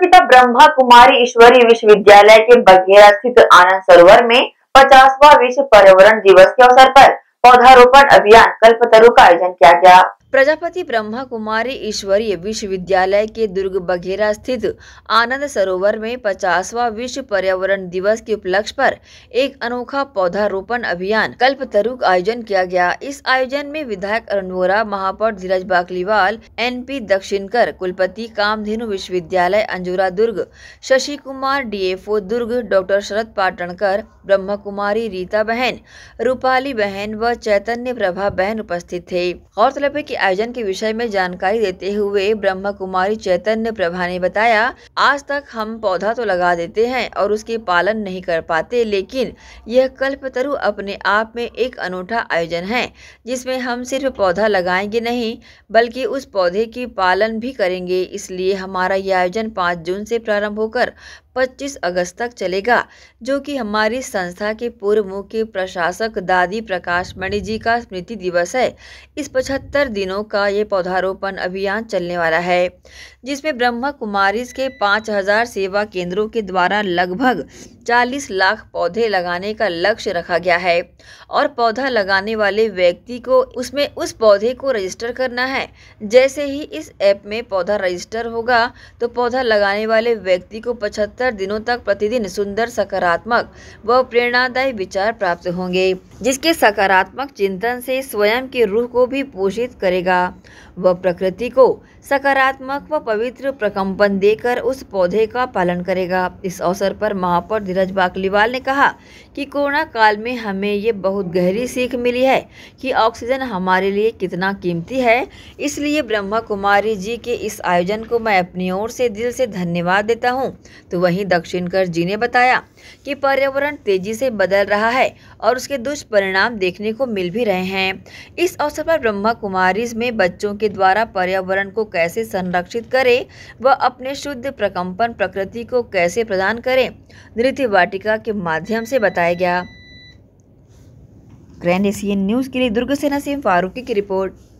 पिता ब्रह्मा कुमारी ईश्वरी विश्वविद्यालय के बघेरा स्थित आनंद सरोवर में पचासवा विश्व पर्यावरण दिवस के अवसर पर पौधारोपण अभियान कल्पतरु का आयोजन किया गया प्रजापति ब्रह्मा कुमारी ईश्वरीय विश्वविद्यालय के दुर्ग बघेरा स्थित आनंद सरोवर में 50वां विश्व पर्यावरण दिवस के उपलक्ष्य पर एक अनोखा पौधारोपण अभियान कल्प तरुक आयोजन किया गया इस आयोजन में विधायक अरुण वोरा महापौर धीरज बाकलीवाल एनपी दक्षिणकर कुलपति कामधेनु विश्वविद्यालय अंजूरा दुर्ग शशि कुमार डी दुर्ग डॉक्टर शरद पाटणकर ब्रह्म कुमारी रीता बहन रूपाली बहन व चैतन्य प्रभा बहन उपस्थित थे गौरतलब है की आयोजन के विषय में जानकारी देते हुए ब्रह्म कुमारी चैतन्य प्रभा ने बताया आज तक हम पौधा तो लगा देते हैं और उसके पालन नहीं कर पाते लेकिन यह कल्पतरु अपने आप में एक अनूठा आयोजन है जिसमें हम सिर्फ पौधा लगाएंगे नहीं बल्कि उस पौधे की पालन भी करेंगे इसलिए हमारा यह आयोजन पाँच जून से प्रारंभ होकर 25 अगस्त तक चलेगा जो कि हमारी संस्था के पूर्व मुख्य प्रशासक दादी प्रकाश मणि जी का स्मृति दिवस है इस 75 दिनों का ये पौधारोपण अभियान चलने वाला है जिसमें ब्रह्मा कुमारीज के 5000 सेवा केंद्रों के द्वारा लगभग 40 लाख पौधे लगाने का लक्ष्य रखा गया है और पौधा लगाने वाले व्यक्ति को उसमें उस पौधे को रजिस्टर करना है जैसे ही इस ऐप में पौधा रजिस्टर होगा तो पौधा लगाने वाले व्यक्ति को पचहत्तर सत्तर दिनों तक प्रतिदिन सुंदर सकारात्मक व प्रेरणादायी विचार प्राप्त होंगे जिसके सकारात्मक चिंतन से स्वयं की रूह को भी पोषित करेगा व प्रकृति को सकारात्मक व पवित्र प्रकम्पन देकर उस पौधे का पालन करेगा इस अवसर पर महापौर धीरज बाकलीवाल ने कहा कि कोरोना काल में हमें ये बहुत गहरी सीख मिली है कि ऑक्सीजन हमारे लिए कितना कीमती है इसलिए ब्रह्मा कुमारी जी के इस आयोजन को मैं अपनी ओर से दिल से धन्यवाद देता हूँ तो वही वहीं दक्षिणकर जी ने बताया कि पर्यावरण तेजी से बदल रहा है और उसके दुष्परिणाम देखने को मिल भी रहे हैं इस अवसर पर ब्रह्मा कुमारी में बच्चों के द्वारा पर्यावरण को कैसे संरक्षित करें व अपने शुद्ध प्रकम्पन प्रकृति को कैसे प्रदान करें नृत्य वाटिका के माध्यम से बताया गया ग्रैंड एशियन न्यूज़ के लिए दुर्ग सेना सिंह फारूकी की रिपोर्ट